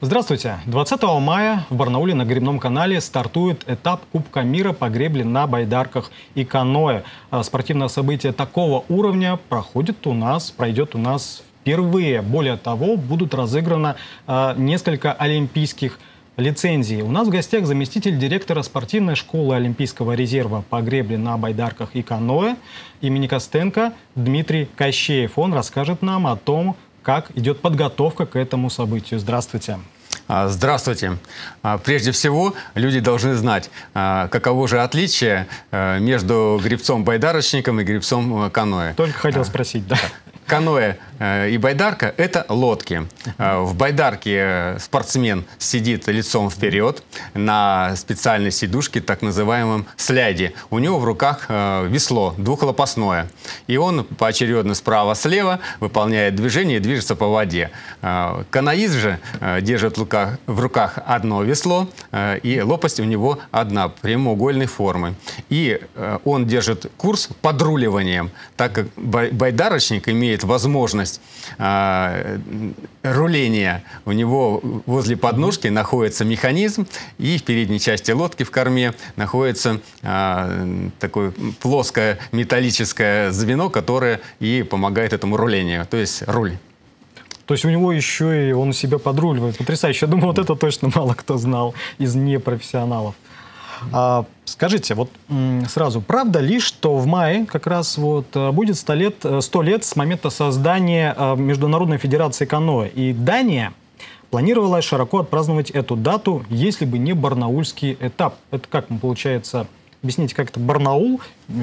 Здравствуйте! 20 мая в Барнауле на гребном канале стартует этап Кубка мира по гребле на байдарках и каноэ. А, спортивное событие такого уровня проходит у нас, пройдет у нас впервые. Более того, будут разыграно а, несколько олимпийских лицензий. У нас в гостях заместитель директора спортивной школы Олимпийского резерва по гребле на байдарках и каноэ имени Костенко Дмитрий Кощеев. Он расскажет нам о том, как идет подготовка к этому событию. Здравствуйте. А, здравствуйте. А, прежде всего, люди должны знать, а, каково же отличие э, между гребцом-байдарочником и гребцом-каноэ. Э, Только хотел спросить, да каноэ э, и байдарка – это лодки. Э, в байдарке э, спортсмен сидит лицом вперед на специальной сидушке, так называемом сляде. У него в руках весло двухлопастное. И он поочередно справа-слева выполняет движение и движется по воде. Каноист же держит в руках одно весло, и лопасть у него одна, прямоугольной формы. И он держит курс подруливанием, так как байдарочник имеет имеет возможность э, а, руления. У него возле подножки находится механизм, и в передней части лодки в корме находится э, такое плоское металлическое звено, которое и помогает этому рулению, то есть руль. То есть у него еще и он себя подруливает. Потрясающе. Я думаю, вот это точно мало кто знал из непрофессионалов. А, скажите, вот сразу, правда ли, что в мае как раз вот э, будет 100 лет, 100 э, лет с момента создания э, Международной Федерации каноэ, и Дания планировала широко отпраздновать эту дату, если бы не барнаульский этап? Это как получается? Объясните, как это Барнаул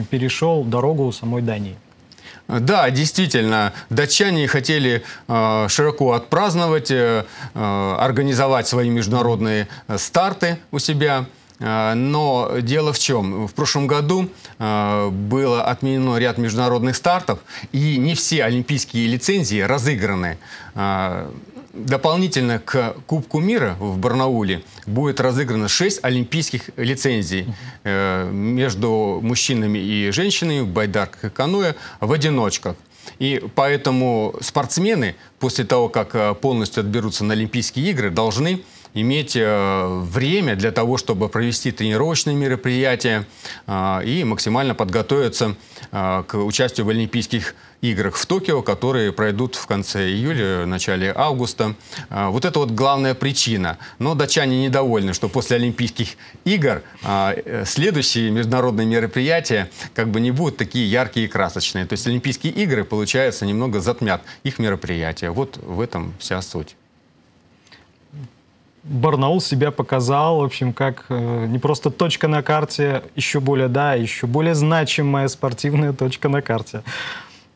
перешел дорогу самой Дании? Да, действительно, датчане хотели э, широко отпраздновать, э, организовать свои международные старты у себя. А, но дело в чем? В прошлом году а, было отменено ряд международных стартов, и не все олимпийские лицензии разыграны. А, дополнительно к Кубку мира в Барнауле будет разыграно 6 олимпийских лицензий э, между мужчинами и женщинами в байдарках и каноэ в одиночках. И поэтому спортсмены после того, как э, полностью отберутся на Олимпийские игры, должны иметь э, время для того, чтобы провести тренировочные мероприятия э, и максимально подготовиться э, к участию в Олимпийских играх в Токио, которые пройдут в конце июля, начале августа. Вот это вот главная причина. Но датчане недовольны, что после Олимпийских игр следующие международные мероприятия как бы не будут такие яркие и красочные. То есть Олимпийские игры, получается, немного затмят их мероприятия. Вот в этом вся суть. Барнаул себя показал, в общем, как э, не просто точка на карте, еще более, да, еще более значимая спортивная точка на карте.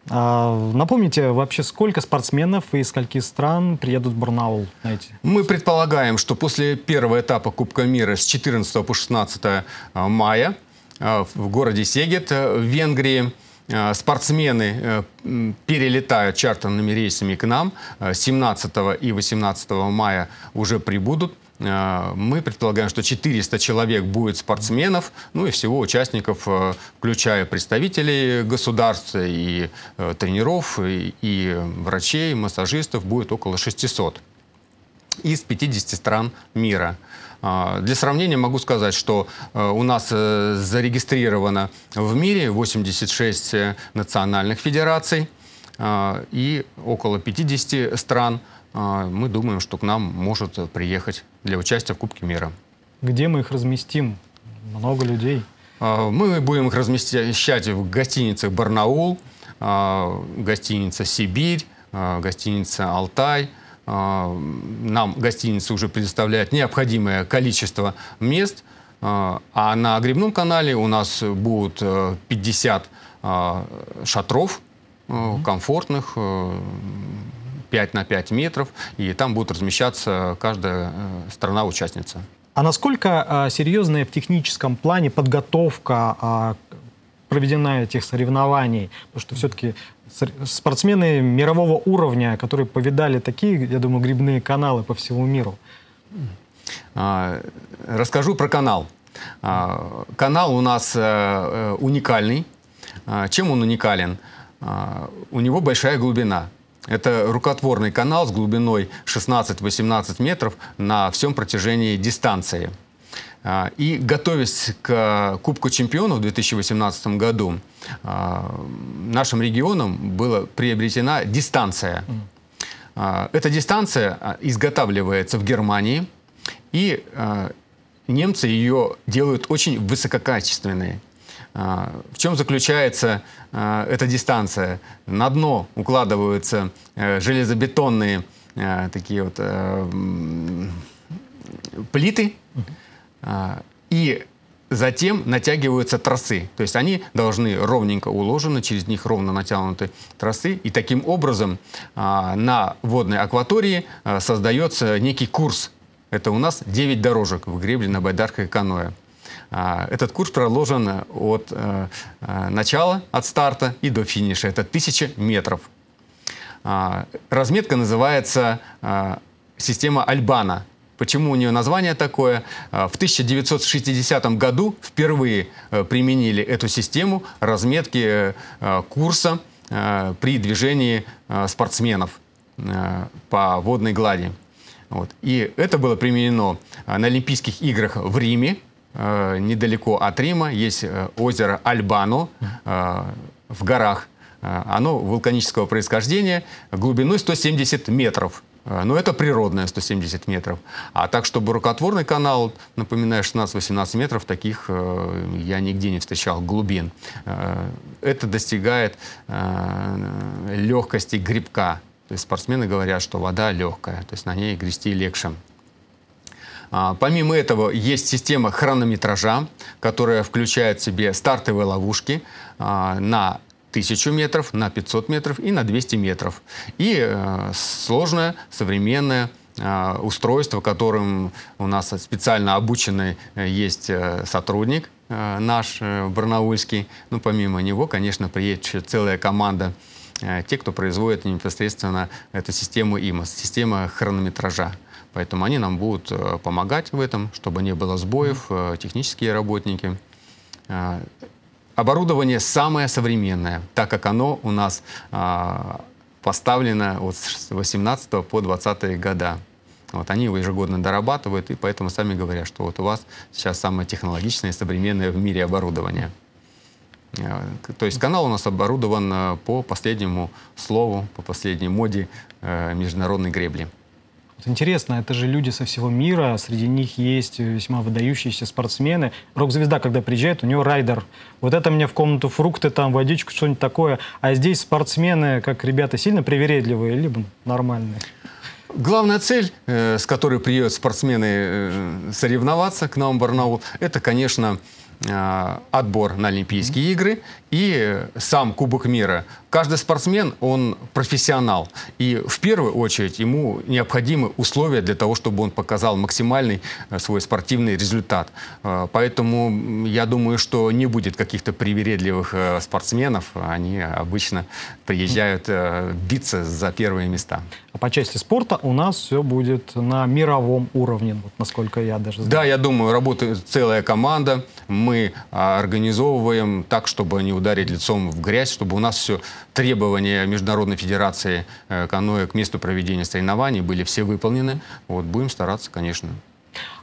А, напомните, вообще сколько спортсменов и из скольких стран приедут в Барнаул? Знаете? Мы предполагаем, что после первого этапа Кубка мира с 14 по 16 а, мая а, в городе Сегет э, в Венгрии Э, спортсмены э, перелетают чартерными рейсами к нам. 17 э, и 18 мая уже прибудут. Мы предполагаем, что 400 человек будет спортсменов, ну и всего участников, включая представителей государства и тренеров, и, и врачей, массажистов, будет около 600 из 50 стран мира. А, для сравнения могу сказать, что э, у нас э, зарегистрировано в мире 86 э, национальных федераций а, и около 50 стран. А, мы думаем, что к нам может приехать для участия в Кубке мира. Где мы их разместим? Много людей. Мы будем их размещать в гостиницах «Барнаул», гостиница «Сибирь», гостиница «Алтай», а, нам гостиницы уже предоставляют необходимое количество мест, а, а на Грибном канале у нас будут 50 э, а, шатров э, комфортных, 5 э, на 5 метров, и там будет размещаться каждая страна-участница. А насколько серьезная в техническом плане подготовка проведена этих соревнований, потому что все-таки спортсмены мирового уровня, которые повидали такие, я думаю, грибные каналы по всему миру. А, расскажу про канал. А, канал у нас э, э, уникальный. А, чем он уникален? У него большая глубина. Это рукотворный канал с глубиной 16-18 метров на всем протяжении дистанции. А, и готовясь к э, Кубку чемпионов в 2018 году, а, нашим регионам была приобретена дистанция. А, эта дистанция изготавливается в Германии, и немцы ее делают очень высококачественной. В чем заключается эта дистанция? На дно укладываются э, железобетонные э, такие вот плиты, а, и затем натягиваются тросы. То есть они должны ровненько уложены, через них ровно натянуты тросы. И таким образом а, на водной акватории а, создается некий курс. Это у нас 9 дорожек в гребле на байдарках и каноэ. Этот курс проложен от э, э, начала, от старта и до финиша. Это 1000 метров. Разметка называется система Альбана – Почему у нее название такое? А, в 1960 году впервые э, применили эту систему разметки э, а, курса э, при движении спортсменов по водной глади. Вот. И это было применено на Олимпийских играх в Риме. Недалеко от Рима есть озеро Альбано в горах. Оно вулканического происхождения глубиной 170 метров. А, Но ну, это природное 170 метров. А так, чтобы рукотворный канал, напоминаю, 16-18 метров, таких э, я нигде не встречал глубин. Э, это достигает э, легкости грибка. То есть спортсмены говорят, что вода легкая, то есть на ней грести легче. А, помимо этого, есть система хронометража, которая включает в себе стартовые ловушки а, на 1000 метров, на 500 метров и на 200 метров. И э, сложное современное э, устройство, которым у нас специально обученный э, есть э, сотрудник э, наш э, барнаульский. Ну, помимо него, конечно, приедет еще целая команда те, кто производит непосредственно эту систему ИМОС, система хронометража. Поэтому они нам будут помогать в этом, чтобы не было сбоев, технические работники. Оборудование самое современное, так как оно у нас а, поставлено от 18 по 20 года. Вот, они его ежегодно дорабатывают, и поэтому сами говорят, что вот у вас сейчас самое технологичное и современное в мире оборудование. А, то есть канал у нас оборудован а, по последнему слову, по последней моде э, международной гребли. Вот интересно, это же люди со всего мира, среди них есть весьма выдающиеся спортсмены. Рок-звезда, когда приезжает, у него райдер. Вот это мне в комнату фрукты, там водичку, что-нибудь такое. А здесь спортсмены, как ребята, сильно привередливые, либо нормальные. Главная цель, э, с которой приедут спортсмены э, соревноваться к нам в Барнаул, это, конечно, Э, отбор на Олимпийские игры и сам Кубок мира. Каждый спортсмен, он профессионал. И в первую очередь ему необходимы условия для того, чтобы он показал максимальный э, свой спортивный результат. Э, поэтому я думаю, что не будет каких-то привередливых спортсменов. Они обычно приезжают биться за первые места. А по части спорта у нас все будет на мировом уровне, вот насколько я даже знаю. Да, я думаю, работает целая команда мы а, организовываем так, чтобы не ударить лицом в грязь, чтобы у нас все требования Международной Федерации э, каноэ к месту проведения соревнований были все выполнены. Вот, будем стараться, конечно.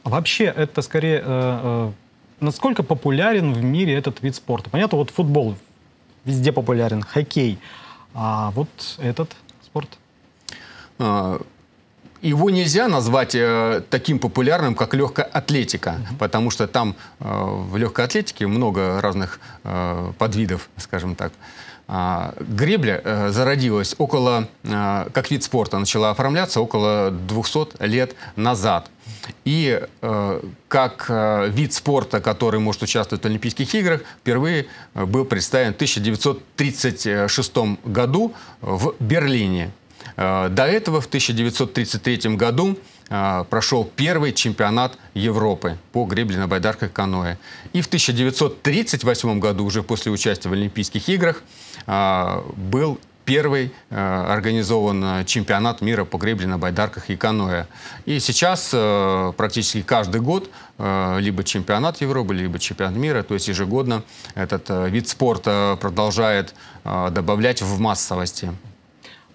А вообще это скорее... Э, э, насколько популярен в мире этот вид спорта? Понятно, вот футбол везде популярен, хоккей. А вот этот спорт? А, его нельзя назвать э, таким популярным, как легкая атлетика, mm -hmm. потому что там э, в легкой атлетике много разных э, подвидов, скажем так. А, гребля э, зародилась около, э, как вид спорта, начала оформляться около 200 лет назад. И э, как э, вид спорта, который может участвовать в Олимпийских играх, впервые э, был представлен в 1936 году в Берлине. Э, до этого в 1933 году э, прошел первый чемпионат Европы по гребле на байдарках каноэ. И в 1938 году, уже после участия в Олимпийских играх, э, был первый организован чемпионат мира по гребле на байдарках и каноэ. И сейчас практически каждый год либо чемпионат Европы, либо чемпионат мира, то есть ежегодно этот вид спорта продолжает добавлять в массовости.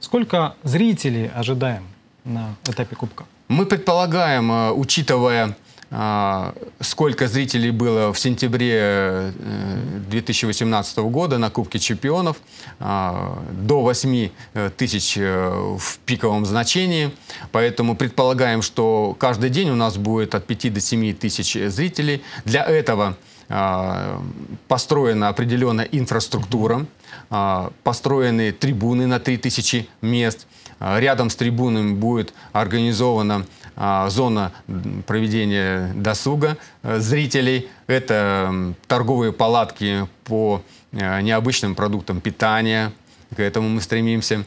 Сколько зрителей ожидаем на этапе Кубка? Мы предполагаем, э, учитывая э, сколько зрителей было в сентябре 2018 э, года на Кубке чемпионов, до 8 тысяч в пиковом значении. Поэтому предполагаем, что каждый день у нас будет от 5 до 7 тысяч зрителей. Для этого а, построена определенная инфраструктура, а, построены трибуны на 3000 мест. А, рядом с трибунами будет организована зона проведения досуга э, зрителей. Это торговые палатки по э, необычным продуктам питания, к этому мы стремимся,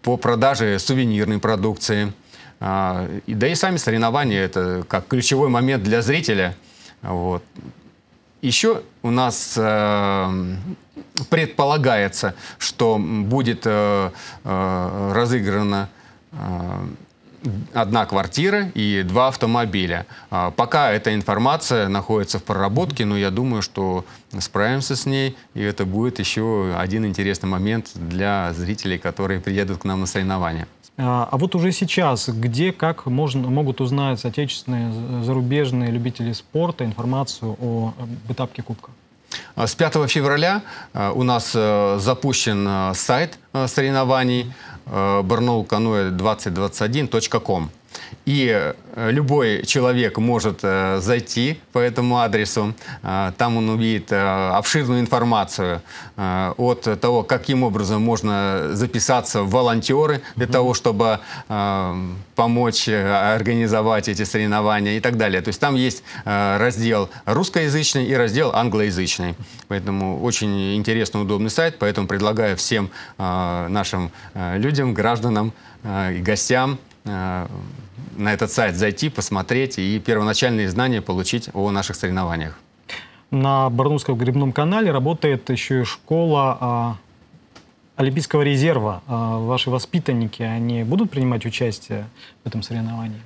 по продаже сувенирной продукции. Да и сами соревнования – это как ключевой момент для зрителя. Вот. Еще у нас э, предполагается, что будет э, э, разыграна э, одна квартира и два автомобиля. А, пока эта информация находится в проработке, но я думаю, что справимся с ней, и это будет еще один интересный момент для зрителей, которые приедут к нам на соревнования. А, а вот уже сейчас, где, как можно, могут узнать отечественные, зарубежные любители спорта информацию о, об этапке Кубка? А с 5 февраля а, у нас э, запущен э, сайт э, соревнований barnowcanoe2021.com. И э, любой человек может э, зайти по этому адресу. Э, там он увидит обширную информацию от того, каким образом можно записаться в волонтеры для mm того, чтобы помочь организовать эти соревнования и так далее. То есть там есть раздел русскоязычный и раздел англоязычный. Поэтому очень интересный, удобный сайт. Поэтому предлагаю всем нашим людям, гражданам и гостям Э, на этот сайт зайти, посмотреть и первоначальные знания получить о наших соревнованиях. На Барнуском грибном канале работает еще и школа а, Олимпийского резерва. А, ваши воспитанники, они будут принимать участие в этом соревновании?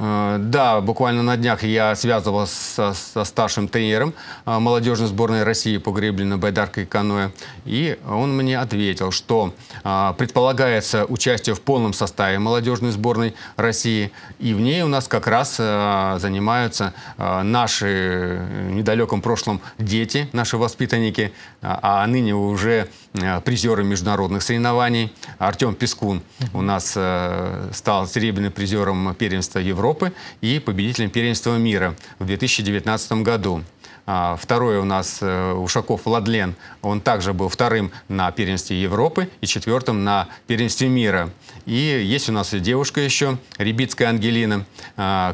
Э, да, буквально на днях я связывался со, старшим тренером э, молодежной сборной России по гребле на байдарке и каноэ. И он мне ответил, что э, предполагается участие в полном составе молодежной сборной России. И в ней у нас как раз занимаются наши в недалеком прошлом дети, наши воспитанники, а ныне уже Э, призеры международных соревнований. Артем Пескун у нас э, стал серебряным призером первенства Европы и победителем первенства мира в 2019 году. А, второй у нас э, Ушаков Владлен. Он также был вторым на первенстве Европы и четвертым на первенстве мира. И есть у нас девушка еще, Рябицкая Ангелина,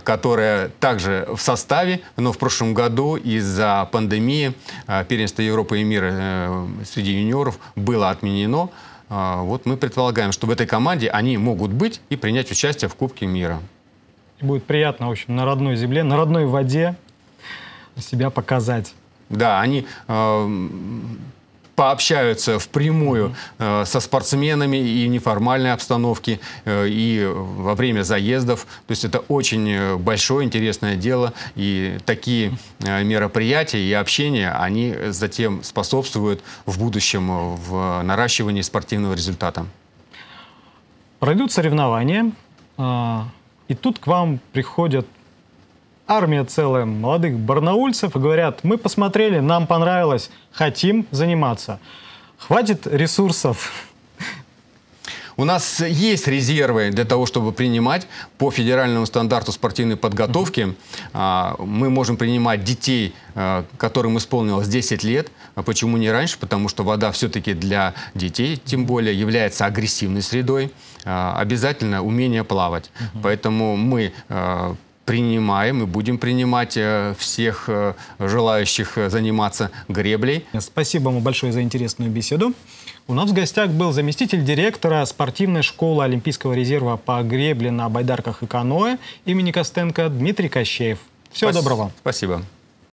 которая также в составе, но в прошлом году из-за пандемии первенства Европы и мира среди юниоров было отменено. А, вот мы предполагаем, что в этой команде они могут быть и принять участие в Кубке мира. будет приятно, в общем, на родной земле, на родной воде себя показать. Да, они а, пообщаются впрямую э, со спортсменами и в неформальной обстановке, э, и во время заездов. То есть это очень э, большое, интересное дело. И такие э, мероприятия и общения, они затем способствуют в будущем в наращивании спортивного результата. Пройдут соревнования, э, и тут к вам приходят армия целая молодых барнаульцев и говорят, мы посмотрели, нам понравилось, хотим заниматься. Хватит ресурсов. У нас есть резервы для того, чтобы принимать по федеральному стандарту спортивной подготовки. А, мы можем принимать детей, а, которым исполнилось 10 лет. А почему не раньше? Потому что вода все-таки для детей, тем более, является агрессивной средой. Обязательно умение плавать. Поэтому мы принимаем и будем принимать э, всех э, желающих э, заниматься греблей. Спасибо вам большое за интересную беседу. У нас в гостях был заместитель директора спортивной школы Олимпийского резерва по гребле на байдарках и каноэ имени Костенко Дмитрий Кощеев. Всего Спас доброго. Спасибо.